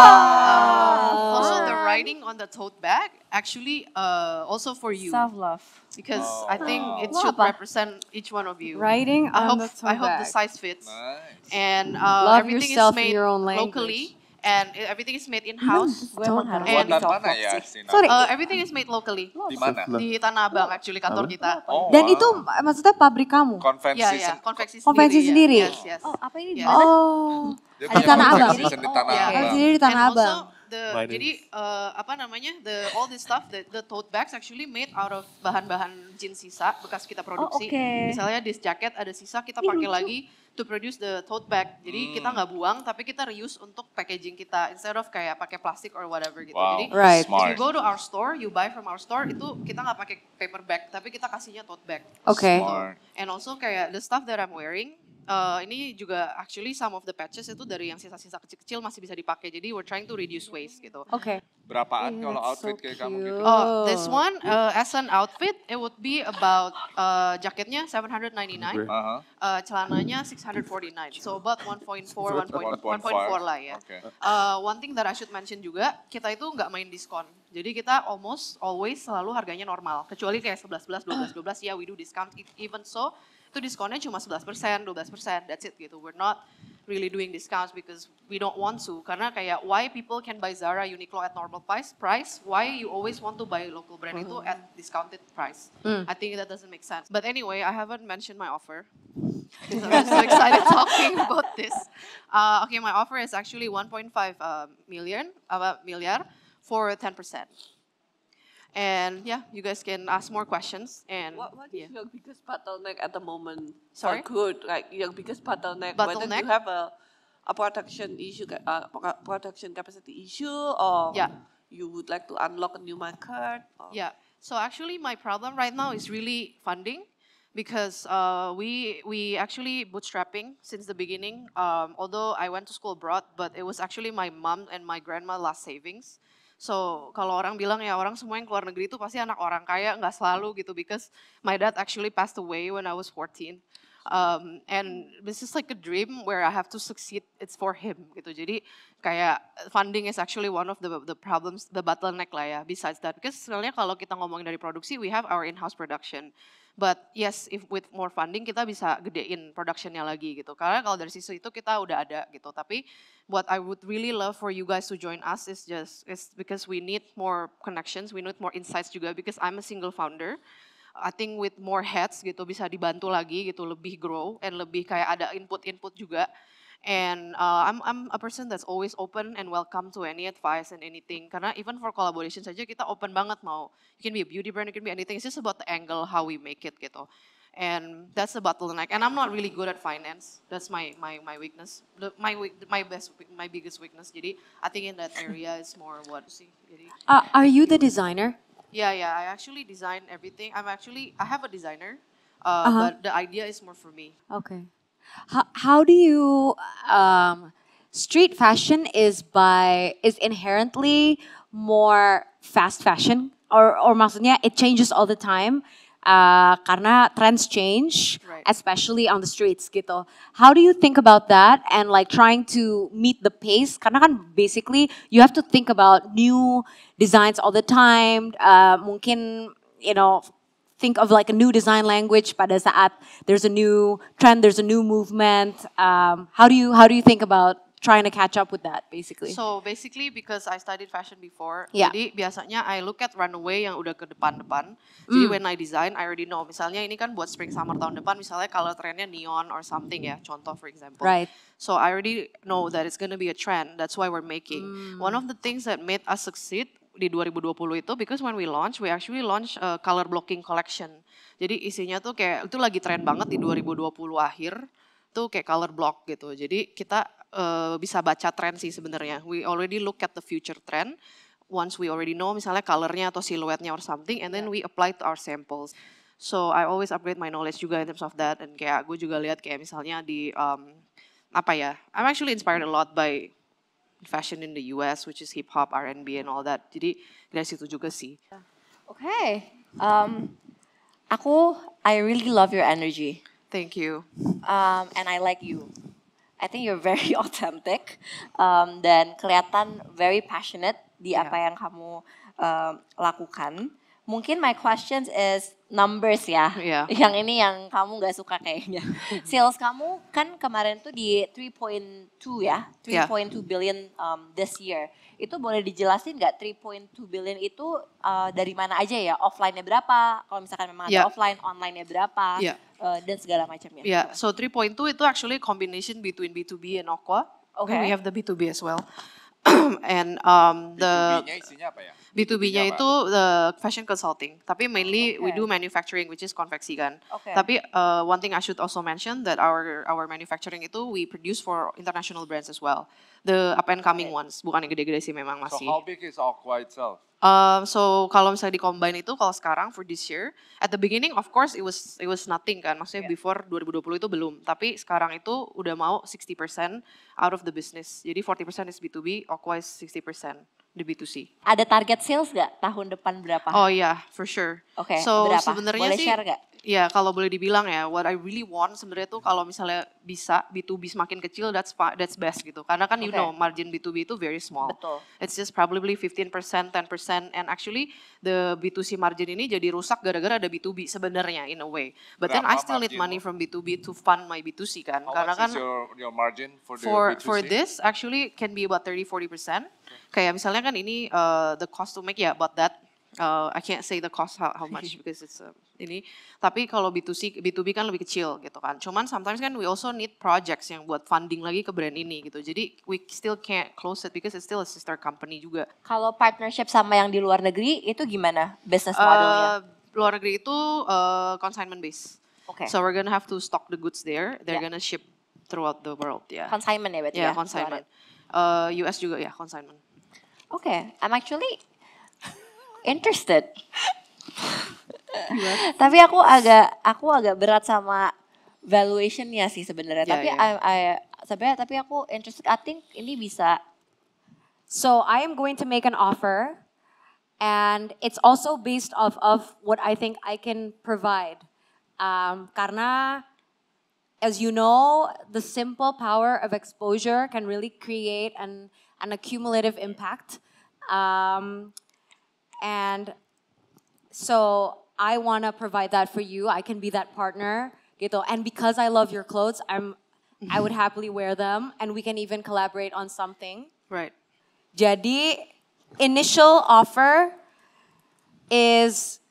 Um, also, the writing on the tote bag actually uh, also for you. Self love. Because oh. I think oh. it should represent each one of you. Writing. I hope the I hope the size fits. Nice. And uh, everything is made locally. and everything is made in house. Gue emang harus buat di mana ya? Sorry. Uh, everything is made locally. Di mana? Di Tanah Abang actually kantor kita. Oh, Dan itu maksudnya pabrik kamu? Konveksi yeah, ya, yeah. konvensi sendiri. Konvensi ya. sendiri. Yes, yes. Oh, apa ini? Yeah. Oh. di Tanah Abang. Di Tanah Abang. Yeah. Sendiri di Tanah oh, ya. Abang. The, jadi uh, apa namanya the all this stuff the, the tote bags actually made out of bahan-bahan jeans sisa bekas kita oh, produksi. Oh, okay. Misalnya this jacket ada sisa kita pakai lagi to produce the tote bag. Jadi hmm. kita nggak buang tapi kita reuse untuk packaging kita instead of kayak pakai plastik or whatever gitu. Wow. Jadi right. Smart. you go to our store, you buy from our store itu kita nggak pakai paper bag tapi kita kasihnya tote bag. Oke. Okay. And also kayak the stuff that I'm wearing uh, ini juga actually some of the patches itu dari yang sisa-sisa kecil-kecil masih bisa dipakai. Jadi we're trying to reduce waste gitu. Oke. Okay. Berapaan yeah, kalau outfit so kayak kamu gitu? Oh, this one uh, as an outfit it would be about uh, jaketnya 799, uh uh, celananya 649. So about 1.4 1.4 lah ya. Okay. Uh, one thing that I should mention juga, kita itu nggak main diskon. Jadi kita almost always selalu harganya normal. Kecuali kayak 11 11 12 12 ya yeah, we do discount e- even so itu diskonnya cuma 11%, 12%, that's it gitu. We're not really doing discounts because we don't want to. Karena kayak why people can buy Zara, Uniqlo at normal price, price why you always want to buy local brand mm -hmm. itu mm-hmm. at discounted price. Mm. I think that doesn't make sense. But anyway, I haven't mentioned my offer. because I'm so excited talking about this. Uh, okay, my offer is actually 1.5 uh, million, uh, for 10%. And yeah, you guys can ask more questions. And what, what is yeah. your biggest bottleneck at the moment? Sorry, for good. Like your biggest bottleneck, bottleneck? whether you have a a production issue, uh, production capacity issue, or yeah. you would like to unlock a new market. yeah. So actually, my problem right now is really funding because uh, we we actually bootstrapping since the beginning. Um, although I went to school abroad, but it was actually my mom and my grandma last savings. So kalau orang bilang ya orang semua yang keluar negeri itu pasti anak orang kaya, nggak selalu gitu. Because my dad actually passed away when I was 14. Um, and this is like a dream where I have to succeed. It's for him gitu. Jadi kayak funding is actually one of the the problems, the bottleneck lah ya. Besides that, because sebenarnya kalau kita ngomongin dari produksi, we have our in-house production. But yes, if with more funding kita bisa gedein productionnya lagi gitu. Karena kalau dari sisi itu kita udah ada gitu. Tapi what I would really love for you guys to join us is just is because we need more connections, we need more insights juga because I'm a single founder. I think with more heads gitu bisa dibantu lagi gitu lebih grow and lebih kayak ada input-input juga. And uh, I'm, I'm a person that's always open and welcome to any advice and anything. Karena even for collaboration saja kita open banget mau. You can be a beauty brand, you can be anything. It's just about the angle how we make it gitu. And that's the bottleneck. And I'm not really good at finance. That's my my my weakness. My my best my biggest weakness. Jadi I think in that area is more what See. Jadi. Uh, are you the designer? Yeah, yeah. I actually design everything. I'm actually I have a designer, uh, uh -huh. but the idea is more for me. Okay. How, how do you um, street fashion is by is inherently more fast fashion or or maksudnya it changes all the time uh, karena trends change right. especially on the streets gitu. How do you think about that and like trying to meet the pace karena kan basically you have to think about new designs all the time uh, mungkin you know think of like a new design language pada saat there's a new trend, there's a new movement. Um, how do you how do you think about trying to catch up with that basically. So basically because I studied fashion before, yeah. jadi biasanya I look at runway yang udah ke depan-depan. Mm. Jadi when I design, I already know. Misalnya ini kan buat spring summer tahun depan, misalnya kalau trennya neon or something ya, contoh for example. Right. So I already know that it's gonna be a trend. That's why we're making. Mm. One of the things that made us succeed di 2020 itu because when we launch we actually launch a uh, color blocking collection. Jadi isinya tuh kayak itu lagi tren banget di 2020 akhir tuh kayak color block gitu. Jadi kita uh, bisa baca tren sih sebenarnya. We already look at the future trend once we already know misalnya colornya atau siluetnya or something and then we apply to our samples. So I always upgrade my knowledge juga in terms of that and kayak gue juga lihat kayak misalnya di um, apa ya? I'm actually inspired a lot by fashion in the US, which is hip hop, R&B, and all that. Jadi dari situ juga sih. Oke, okay. um, aku I really love your energy. Thank you. Um, and I like you. I think you're very authentic um, dan kelihatan very passionate di yeah. apa yang kamu um, lakukan mungkin my questions is numbers ya. Yeah. Yang ini yang kamu nggak suka kayaknya. Sales kamu kan kemarin tuh di 3.2 ya, 3.2 iya. yeah. billion um, this year. Itu boleh dijelasin nggak 3.2 billion itu uh, dari mana aja ya? Offline-nya berapa? Kalau misalkan memang yeah. ada iya. offline, online-nya berapa? Yeah. Uh, dan segala macamnya. Yeah, so 3.2 itu actually combination between B2B and Aqua. Okay. And we have the B2B as well. and um, the B2B-nya isinya apa ya? B2B-nya itu the fashion consulting, tapi mainly okay. we do manufacturing which is konveksi kan. Okay. Tapi uh, one thing I should also mention that our our manufacturing itu we produce for international brands as well the up and coming ones, bukan yang gede-gede sih memang masih. So how big is Aqua itself? Uh, so kalau misalnya di combine itu kalau sekarang for this year, at the beginning of course it was it was nothing kan, maksudnya yeah. before 2020 itu belum, tapi sekarang itu udah mau 60% out of the business. Jadi 40% is B2B, Aqua is 60% di B2C. Ada target sales gak tahun depan berapa? Oh iya, yeah, for sure. Oke, okay, so, berapa? Sebenarnya Boleh sih, share gak? Ya, kalau boleh dibilang ya, what I really want sebenarnya tuh kalau misalnya bisa B2B semakin kecil, that's that's best gitu. Karena kan okay. you know, margin B2B itu very small. Betul. It's just probably 15%, 10% and actually the B2C margin ini jadi rusak gara-gara ada B2B sebenarnya in a way. But Berapa then I still need money from B2B to fund my B2C kan. How Karena kan your, your margin for, the for, B2C? for this actually can be about 30-40%. Kayak misalnya kan ini uh, the cost to make ya yeah, about that uh, I can't say the cost how, how much because it's uh, ini. Tapi kalau B2C, B2B kan lebih kecil gitu kan. Cuman sometimes kan we also need projects yang buat funding lagi ke brand ini gitu. Jadi we still can't close it because it's still a sister company juga. Kalau partnership sama yang di luar negeri itu gimana business eh, modelnya? Uh, luar negeri itu uh, consignment base. Okay. So we're gonna have to stock the goods there. They're yeah. gonna ship throughout the world ya. Yeah. Consignment ya berarti yeah, ya? consignment. Uh, US juga ya yeah, consignment. Oke, okay. I'm actually interested. Tapi aku agak aku agak berat sama valuationnya sih sebenarnya. Yeah, tapi yeah. I, I sebenarnya tapi aku interested. I think ini bisa. So I am going to make an offer, and it's also based off of what I think I can provide. Um, karena as you know, the simple power of exposure can really create an, an accumulative impact. Um, and so I want to provide that for you. I can be that partner. Gitu. And because I love your clothes, I'm I would happily wear them and we can even collaborate on something. Right. Jadi initial offer is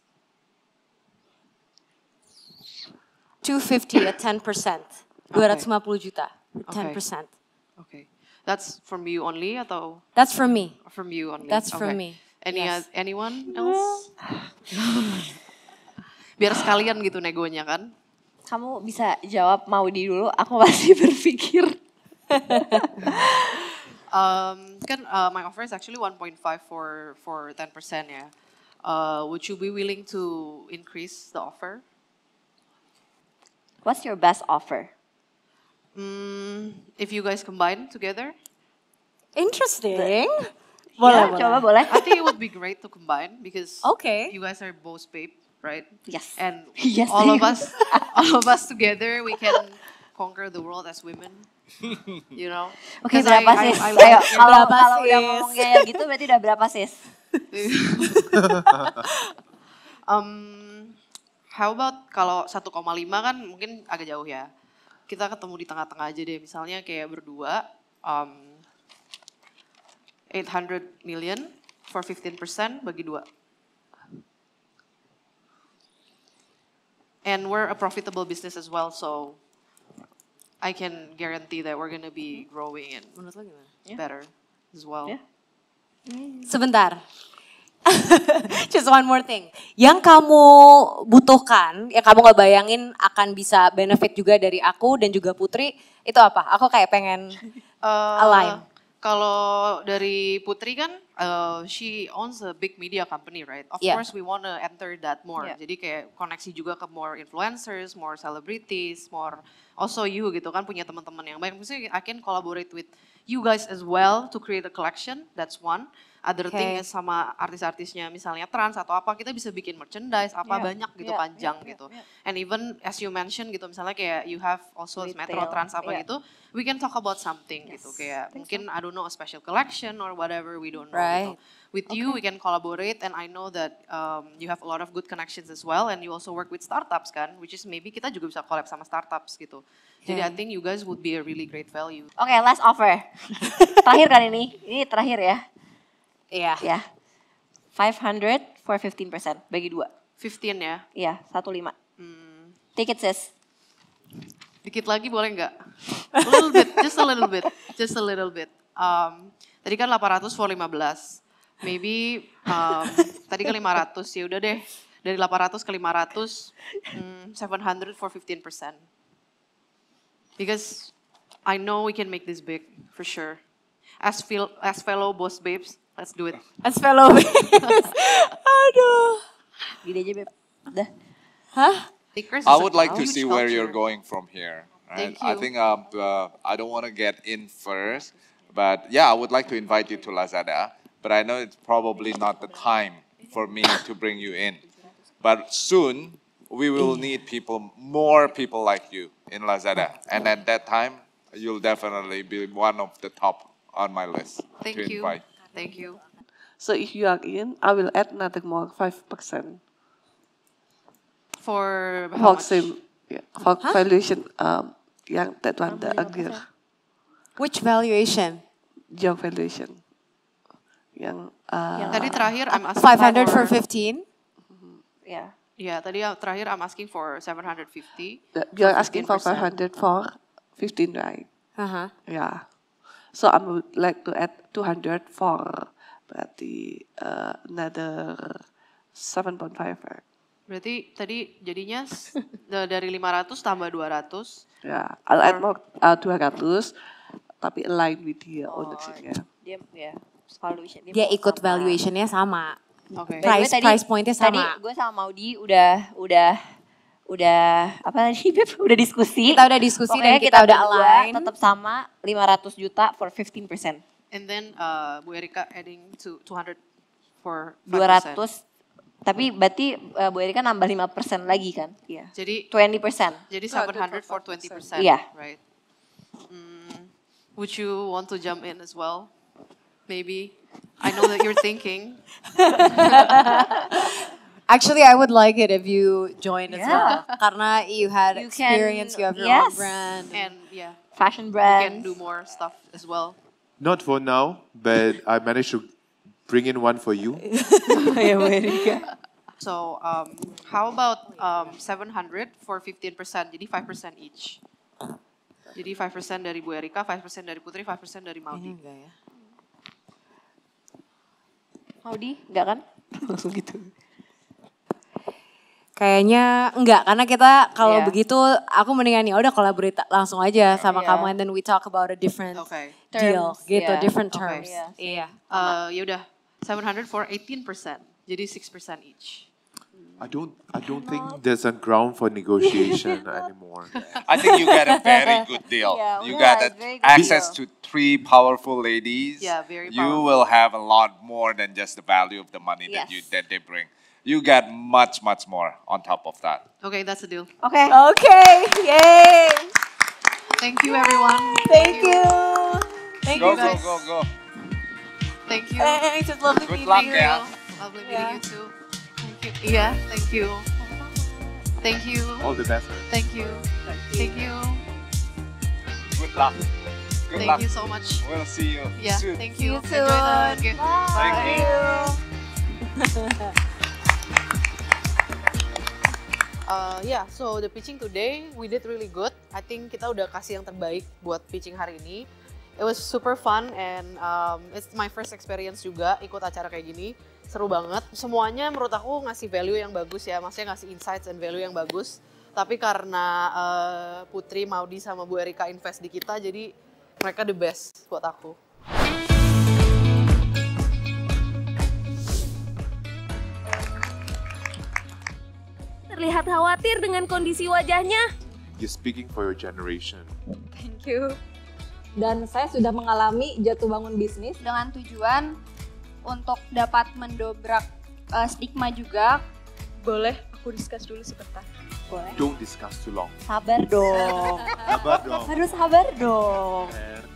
250 at 10 250 okay. juta, 10 Oke. Okay. That's from you only atau? That's from me. From you only. That's okay. from me. Any yes. anyone else? Biar sekalian gitu negonya kan? Kamu bisa jawab mau di dulu, aku masih berpikir. um, kan uh, my offer is actually 1.5 for for 10% ya. Yeah. Uh, would you be willing to increase the offer? What's your best offer? Mm, if you guys combine together. Interesting. Boleh, yeah, boleh. boleh. I think it would be great to combine because okay. you guys are both babe, right? Yes. And yes, all of us all of us together we can conquer the world as women. You know? okay, berapa I, sis? Ayo, kalau kalau udah ngomong kayak gitu berarti udah berapa sis? um, how about kalau 1,5 kan mungkin agak jauh ya. Kita ketemu di tengah-tengah aja deh. Misalnya kayak berdua um, 800 million for 15% bagi dua. And we're a profitable business as well, so I can guarantee that we're gonna be growing and yeah. better as well. Yeah. Sebentar. Just one more thing. Yang kamu butuhkan, ya kamu nggak bayangin akan bisa benefit juga dari aku dan juga Putri, itu apa? Aku kayak pengen uh, align. Kalau dari Putri kan, uh, she owns a big media company, right? Of yeah. course, we wanna enter that more. Yeah. Jadi kayak koneksi juga ke more influencers, more celebrities, more also you gitu kan punya teman-teman yang banyak. Mesti I can collaborate with you guys as well to create a collection. That's one other okay. thing sama artis-artisnya misalnya trans atau apa kita bisa bikin merchandise apa yeah. banyak gitu yeah. panjang yeah. gitu. Yeah. Iya. And even as you mentioned gitu misalnya kayak you have also Retail. Metro Trans apa yeah. gitu, we can talk about something gitu. yes. gitu kayak mungkin so. I don't know a special collection or whatever we don't know gitu. right. gitu. With okay. you we can collaborate and I know that um, you have a lot of good connections as well and you also work with startups kan which is maybe kita juga bisa collab sama startups gitu. Okay. Jadi I think you guys would be a really great value. Oke, okay, last offer. terakhir kan ini. Ini terakhir ya. Iya. Yeah. Ya. 500 for 15% bagi dua. 15 ya? Iya, 15. Hmm. Take it sis. Dikit lagi boleh nggak? A little bit, just a little bit, just a little bit. Um, tadi kan 800 for 15. Maybe um, tadi kan 500 ya udah deh. Dari 800 ke 500, um, 700 for 15%. Because I know we can make this big, for sure. As, feel, as fellow boss babes, Let's do it. As fellow Aduh. Gini aja, Beb. Dah. Hah? I would like to see where you're going from here. Right? I think um, uh, I don't want to get in first, but yeah, I would like to invite you to Lazada, but I know it's probably not the time for me to bring you in. But soon, we will need people, more people like you in Lazada. And at that time, you'll definitely be one of the top on my list Thank to invite. You. Thank you. So if you are in, I will add nothing more, 5%. For how much? Same, yeah, for huh? valuation, um, yang that one, the earlier. Which valuation? Your valuation. Yang, uh, yang tadi terakhir, I'm asking 500 for, for 15? Mm-hmm. Yeah. yeah, tadi terakhir I'm asking for 750. You're asking for 500 for 15, right? Uh-huh. Yeah. So I would like to add 200 for berarti uh, another 7.5 Berarti tadi jadinya dari 500 tambah 200. Ya, yeah, I'll add more uh, eh, 200 tapi align with the oh, ownership ya. Dia ya, valuation dia, dia ikut valuation valuationnya sama. Okay. Price, price point sama. Tadi gue sama Maudi udah udah udah apa tadi Beb? Udah diskusi. Kita udah diskusi Pokoknya dan kita, kita udah align. Tetap sama 500 juta for 15%. And then uh, Bu Erika adding to 200 for 5%. 200 tapi berarti uh, Bu Erika nambah 5% lagi kan? Iya. Yeah. Jadi 20%. Jadi 700 for 20%. Iya. Yeah. Right. Mm, would you want to jump in as well? Maybe. I know that you're thinking. Actually, I would like it if you joined as well. Karena you had you experience, can, you have your yes. own brand. And, and yeah. Fashion brand. You can do more stuff as well. Not for now, but I managed to bring in one for you. so, um, how about um, 700 for 15%, jadi 5% each. Jadi 5% dari Bu Erika, 5% dari Putri, 5% dari Maudi. Ini enggak ya. Maudi, enggak kan? Langsung gitu. Kayaknya enggak karena kita kalau yeah. begitu aku mendingan ya udah kolaborasi langsung aja iya, sama yeah. kamu and then we talk about a different okay. deal gitu, yeah. different terms. Iya. Okay, yeah. yeah. Uh, yaudah 700 for 18%. Jadi 6% each. I don't I don't think there's a ground for negotiation anymore. I think you got a very good deal. Yeah, you got a, access deal. to three powerful ladies. Yeah, very powerful. You will have a lot more than just the value of the money yes. that you that they bring. you get much, much more on top of that. Okay, that's a deal. Okay. Okay. Yay. Thank you, everyone. Thank, Thank you. you. Thank go, you guys. Go, go, go. Thank you. Hey, it's just lovely Good luck, you. Yeah. Lovely meeting yeah. you too. Thank you. Yeah, thank you. Thank you. All the best. Thank you. Thank you. Thank you. Good luck. Good thank luck. you so much. We'll see you yeah, soon. Thank you. See you soon. Enjoy the Bye. Thank you. Uh, ya, yeah, so the pitching today we did really good. I think kita udah kasih yang terbaik buat pitching hari ini. It was super fun and um, it's my first experience juga ikut acara kayak gini. Seru banget. Semuanya menurut aku ngasih value yang bagus ya, maksudnya ngasih insights and value yang bagus. Tapi karena uh, Putri, Maudi sama Bu Erika invest di kita, jadi mereka the best buat aku. terlihat khawatir dengan kondisi wajahnya. You speaking for your generation. Thank you. Dan saya sudah mengalami jatuh bangun bisnis dengan tujuan untuk dapat mendobrak uh, stigma juga. Boleh aku discuss dulu sebentar. Boleh. Don't discuss too long. Sabar dong. sabar dong. Harus sabar dong. Sabar.